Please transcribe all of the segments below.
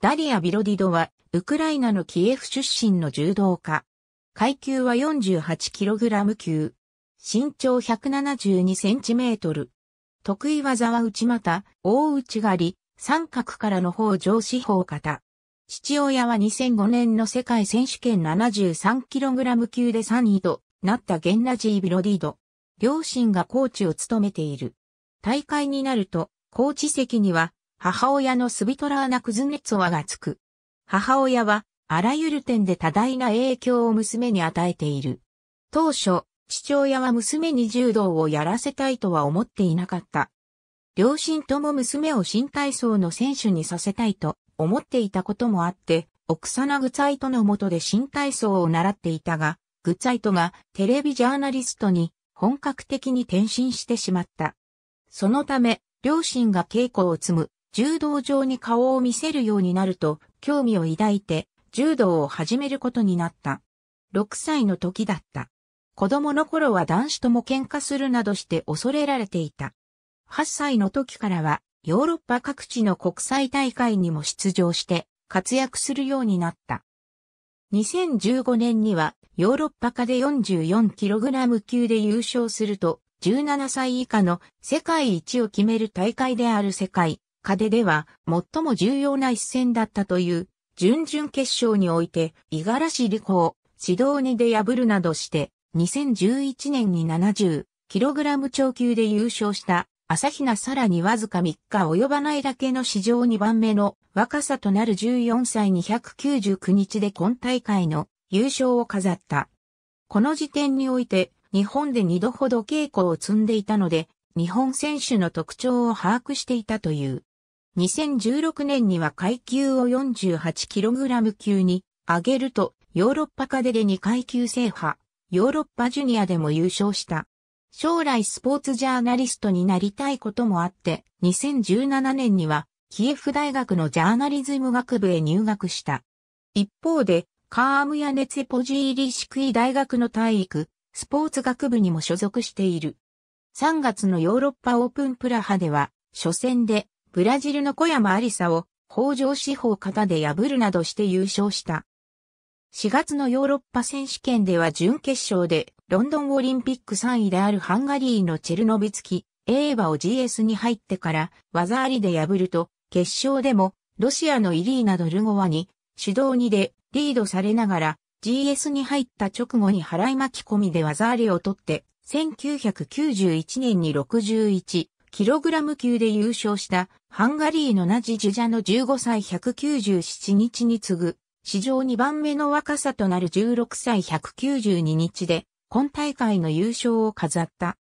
ダリア・ビロディドは、ウクライナのキエフ出身の柔道家。階級は 48kg 級。身長 172cm。得意技は内股、大内刈り、三角からの方上四方型。父親は2005年の世界選手権 73kg 級で3位となったゲンラジー・ビロディド。両親がコーチを務めている。大会になると、コーチ席には母親のスビトラーナ・クズネツォワがつく。母親は、あらゆる点で多大な影響を娘に与えている。当初、父親は娘に柔道をやらせたいとは思っていなかった。両親とも娘を新体操の選手にさせたいと思っていたこともあって、奥さなグツァイトの下で新体操を習っていたが、グツァイトがテレビジャーナリストに本格的に転身してしまった。そのため、両親が稽古を積む柔道場に顔を見せるようになると興味を抱いて柔道を始めることになった。6歳の時だった。子供の頃は男子とも喧嘩するなどして恐れられていた。8歳の時からはヨーロッパ各地の国際大会にも出場して活躍するようになった。2015年にはヨーロッパ下で 44kg 級で優勝すると17歳以下の世界一を決める大会である世界手では最も重要な一戦だったという準々決勝において五十嵐理子を指導にで破るなどして2011年に 70kg 超級で優勝した朝比奈さらにわずか3日及ばないだけの史上2番目の若さとなる14歳299日で今大会の優勝を飾った。この時点において日本で2度ほど稽古を積んでいたので日本選手の特徴を把握していたという。2016年には階級を 48kg 級に上げると、ヨーロッパカデで2階級制覇、ヨーロッパジュニアでも優勝した。将来スポーツジャーナリストになりたいこともあって、2017年には、キエフ大学のジャーナリズム学部へ入学した。一方で、カームヤネツェポジーリシクイ大学の体育、スポーツ学部にも所属している。3月のヨーロッパオープンプラハでは、初戦でブラジルの小山有沙を北条四方型で破るなどして優勝した。4月のヨーロッパ選手権では準決勝でロンドンオリンピック3位であるハンガリーのチェルノビツキ、エーバを GS に入ってから技ありで破ると、決勝でもロシアのイリーナ・ドルゴワに主導2でリードされながら GS に入った直後に払い巻き込みで技ありを取って1991年に61、キログラム級で優勝したハンガリーのナジ・ジュジャの15歳197日に次ぐ、史上2番目の若さとなる16歳192日で、今大会の優勝を飾った。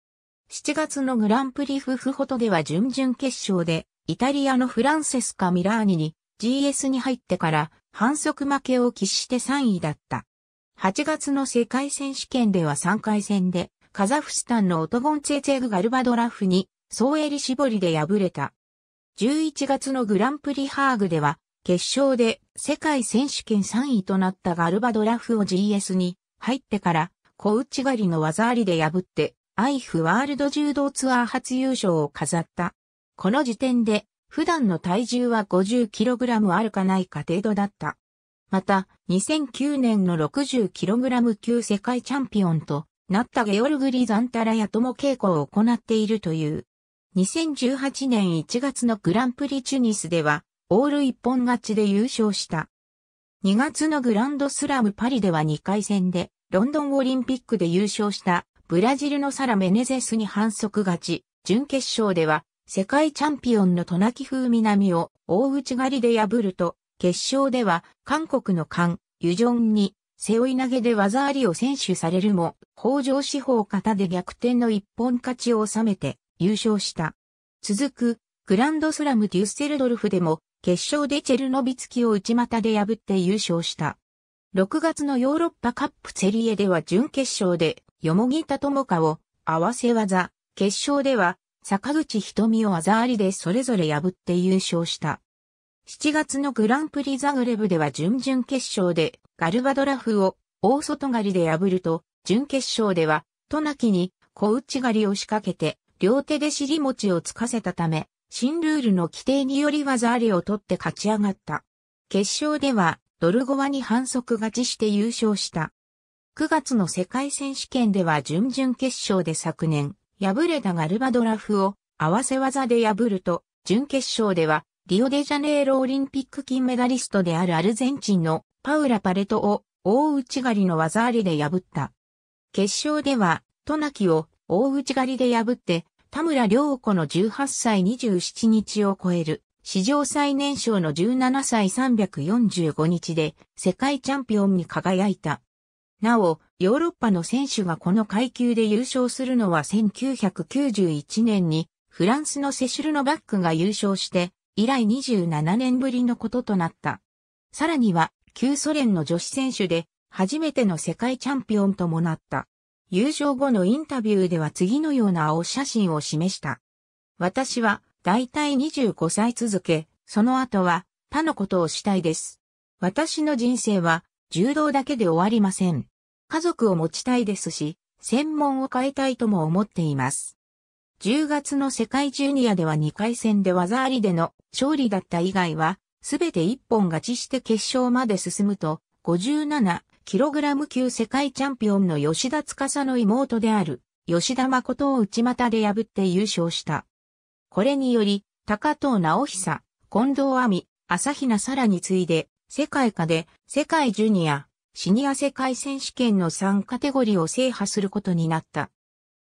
7月のグランプリフフホトでは準々決勝で、イタリアのフランセスカ・ミラーニに GS に入ってから反則負けを喫して3位だった。8月の世界選手権では3回戦で、カザフスタンのオトゴンツェツェグ・ガルバドラフに総襟絞りで敗れた。11月のグランプリハーグでは、決勝で世界選手権3位となったガルバドラフを GS に入ってから、小内刈りの技ありで破って、アイフワールド柔道ツアー初優勝を飾った。この時点で、普段の体重は 50kg あるかないか程度だった。また、2009年の 60kg 級世界チャンピオンとなったゲオルグリ・ザンタラやとも稽古を行っているという。2018年1月のグランプリチュニスでは、オール一本勝ちで優勝した。2月のグランドスラムパリでは2回戦で、ロンドンオリンピックで優勝したブラジルのサラ・メネゼスに反則勝ち、準決勝では世界チャンピオンのトナキ風南を大内刈りで破ると、決勝では韓国のカン、ユジョンに背負い投げで技ありを選手されるも、北条四方型で逆転の一本勝ちを収めて、優勝した。続く、グランドスラムデュッセルドルフでも、決勝でチェルノビツキを内股で破って優勝した。6月のヨーロッパカップセリエでは準決勝で、ヨモギタトモカを、合わせ技、決勝では、坂口瞳を技ありでそれぞれ破って優勝した。7月のグランプリザグレブでは準々決勝で、ガルバドラフを、大外刈りで破ると、準決勝では、トナキに、小内狩りを仕掛けて、両手で尻餅をつかせたため、新ルールの規定により技ありを取って勝ち上がった。決勝では、ドルゴワに反則勝ちして優勝した。9月の世界選手権では準々決勝で昨年、敗れたガルバドラフを合わせ技で破ると、準決勝では、リオデジャネイロオリンピック金メダリストであるアルゼンチンのパウラ・パレトを大内刈りの技ありで破った。決勝では、トナキを大内刈りで破って、田村良子の18歳27日を超える、史上最年少の17歳345日で世界チャンピオンに輝いた。なお、ヨーロッパの選手がこの階級で優勝するのは1991年にフランスのセシュル・ノバックが優勝して以来27年ぶりのこととなった。さらには旧ソ連の女子選手で初めての世界チャンピオンともなった。優勝後のインタビューでは次のような青写真を示した。私は、だいたい25歳続け、その後は、他のことをしたいです。私の人生は、柔道だけで終わりません。家族を持ちたいですし、専門を変えたいとも思っています。10月の世界ジュニアでは2回戦で技ありでの勝利だった以外は、すべて一本勝ちして決勝まで進むと、57、キログラム級世界チャンピオンの吉田司の妹である、吉田誠を内股で破って優勝した。これにより、高藤直久、近藤亜美、朝比奈沙羅に次いで、世界下で世界ジュニア、シニア世界選手権の3カテゴリーを制覇することになった。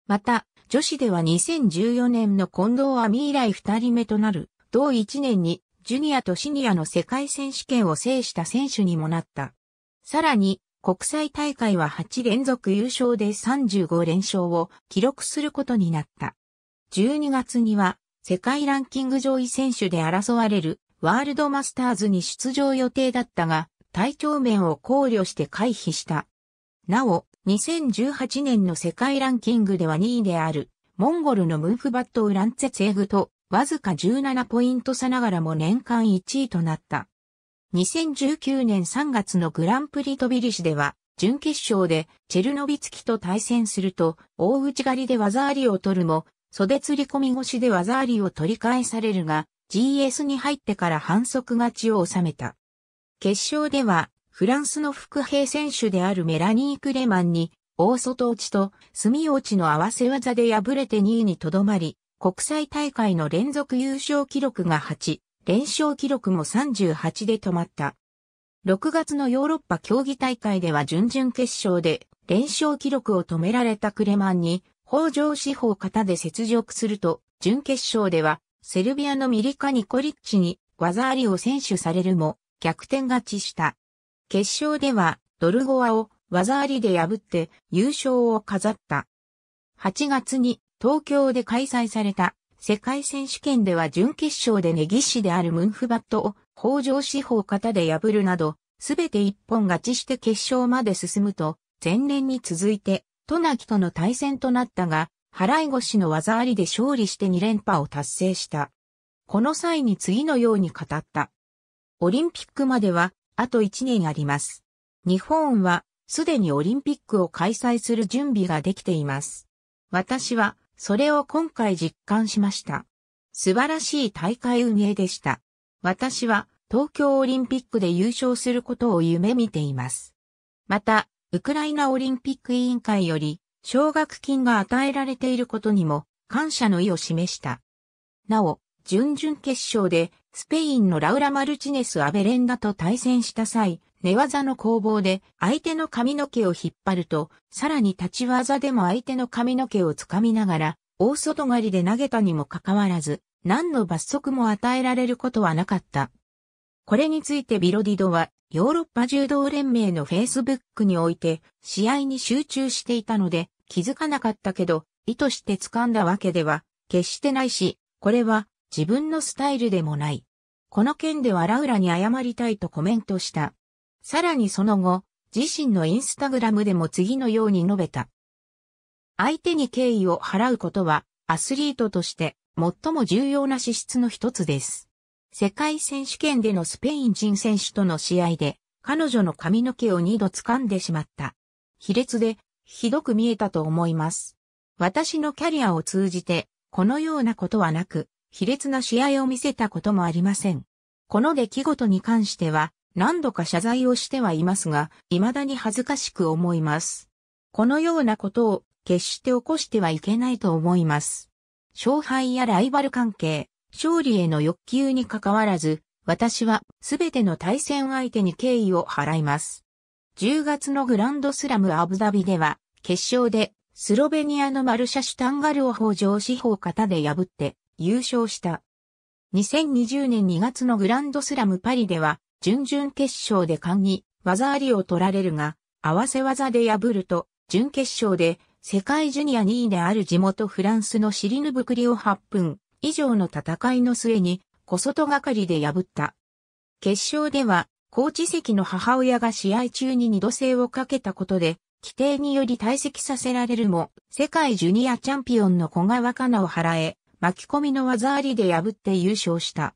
また、女子では2014年の近藤亜美以来2人目となる、同1年にジュニアとシニアの世界選手権を制した選手にもなった。さらに、国際大会は8連続優勝で35連勝を記録することになった。12月には世界ランキング上位選手で争われるワールドマスターズに出場予定だったが、体調面を考慮して回避した。なお、2018年の世界ランキングでは2位である、モンゴルのムーフバット・ウランツェツェグと、わずか17ポイント差ながらも年間1位となった。2019年3月のグランプリトビリシでは、準決勝でチェルノビツキと対戦すると、大内刈りで技ありを取るも、袖釣り込み越しで技ありを取り返されるが、GS に入ってから反則勝ちを収めた。決勝では、フランスの副兵選手であるメラニー・クレマンに、大外落ちと隅落ちの合わせ技で敗れて2位にとどまり、国際大会の連続優勝記録が8、連勝記録も38で止まった。6月のヨーロッパ競技大会では準々決勝で連勝記録を止められたクレマンに北条四方型で雪辱すると、準決勝ではセルビアのミリカ・ニコリッチに技ありを選手されるも逆転勝ちした。決勝ではドルゴアを技ありで破って優勝を飾った。8月に東京で開催された世界選手権では準決勝でネギ師であるムンフバットを北条司方型で破るなど、すべて一本勝ちして決勝まで進むと、前年に続いて、トナキとの対戦となったが、払い腰の技ありで勝利して2連覇を達成した。この際に次のように語った。オリンピックまでは、あと1年あります。日本は、すでにオリンピックを開催する準備ができています。私は、それを今回実感しました。素晴らしい大会運営でした。私は東京オリンピックで優勝することを夢見ています。また、ウクライナオリンピック委員会より奨学金が与えられていることにも感謝の意を示した。なお、準々決勝でスペインのラウラ・マルチネス・アベレンダと対戦した際、寝技の攻防で相手の髪の毛を引っ張ると、さらに立ち技でも相手の髪の毛をつかみながら、大外刈りで投げたにもかかわらず、何の罰則も与えられることはなかった。これについてビロディドは、ヨーロッパ柔道連盟のフェイスブックにおいて、試合に集中していたので、気づかなかったけど、意図して掴んだわけでは、決してないし、これは自分のスタイルでもない。この件ではラウラに謝りたいとコメントした。さらにその後、自身のインスタグラムでも次のように述べた。相手に敬意を払うことは、アスリートとして最も重要な資質の一つです。世界選手権でのスペイン人選手との試合で、彼女の髪の毛を2度掴んでしまった。卑劣で、ひどく見えたと思います。私のキャリアを通じて、このようなことはなく、卑劣な試合を見せたこともありません。この出来事に関しては、何度か謝罪をしてはいますが、未だに恥ずかしく思います。このようなことを決して起こしてはいけないと思います。勝敗やライバル関係、勝利への欲求に関わらず、私はすべての対戦相手に敬意を払います。10月のグランドスラムアブダビでは、決勝でスロベニアのマルシャシュタンガルを北条司法方で破って、優勝した。2020年2月のグランドスラムパリでは、準々決勝で勘に技ありを取られるが、合わせ技で破ると、準決勝で世界ジュニア2位である地元フランスのシリヌブクリを8分以上の戦いの末に小外がかりで破った。決勝では、コーチ席の母親が試合中に二度性をかけたことで、規定により退席させられるも、世界ジュニアチャンピオンの小川かなを払え、巻き込みの技ありで破って優勝した。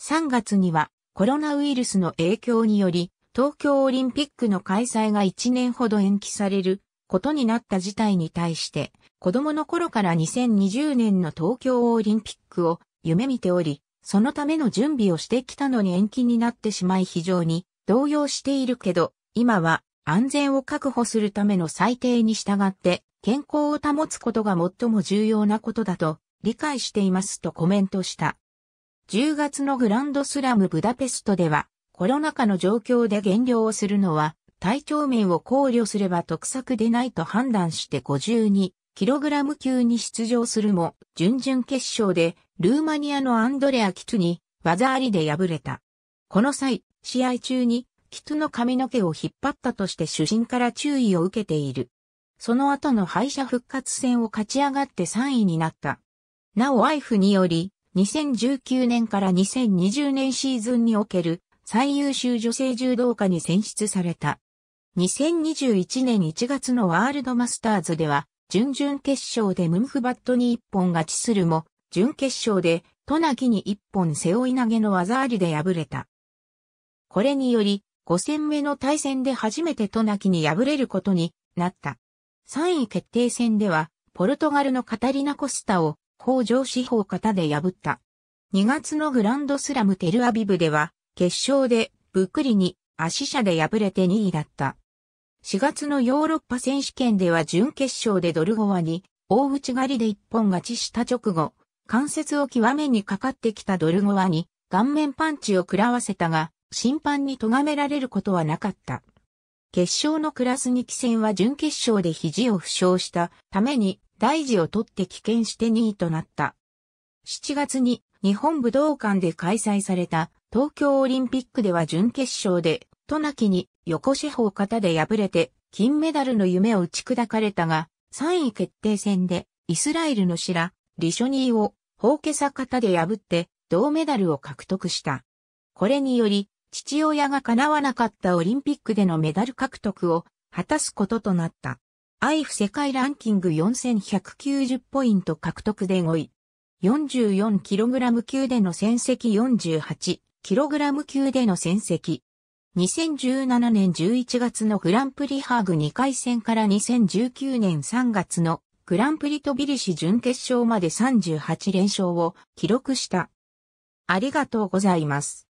3月にはコロナウイルスの影響により、東京オリンピックの開催が1年ほど延期されることになった事態に対して、子供の頃から2020年の東京オリンピックを夢見ており、そのための準備をしてきたのに延期になってしまい非常に動揺しているけど、今は安全を確保するための最低に従って健康を保つことが最も重要なことだと理解していますとコメントした。10月のグランドスラムブダペストでは、コロナ禍の状況で減量をするのは、体調面を考慮すれば得策でないと判断して 52kg 級に出場するも、準々決勝でルーマニアのアンドレア・キトゥに技ありで敗れた。この際、試合中にキトゥの髪の毛を引っ張ったとして主審から注意を受けている。その後の敗者復活戦を勝ち上がって3位になった。なおイフにより、2019年から2020年シーズンにおける最優秀女性柔道家に選出された。2021年1月のワールドマスターズでは、準々決勝でムンフバットに一本勝ちするも、準決勝でトナキに一本背負い投げの技ありで敗れた。これにより、5戦目の対戦で初めてトナキに敗れることになった。3位決定戦では、ポルトガルのカタリナ・コスタを法上司法方で破った。2月のグランドスラムテルアビブでは、決勝で、ブっクリに、足者で敗れて2位だった。4月のヨーロッパ選手権では準決勝でドルゴワに、大内刈りで一本勝ちした直後、関節を極めにかかってきたドルゴワに、顔面パンチを食らわせたが、審判に咎められることはなかった。決勝のクラス2期戦は準決勝で肘を負傷したために大事を取って棄権して2位となった。7月に日本武道館で開催された東京オリンピックでは準決勝で、渡名喜に横四方型で敗れて金メダルの夢を打ち砕かれたが、3位決定戦でイスラエルのシラ、リショニーを放ーさ型で破って銅メダルを獲得した。これにより、父親が叶わなかったオリンピックでのメダル獲得を果たすこととなった。アイフ世界ランキング4190ポイント獲得で5位。44kg 級での戦績 48kg 級での戦績。2017年11月のグランプリハーグ2回戦から2019年3月のグランプリトビリシ準決勝まで38連勝を記録した。ありがとうございます。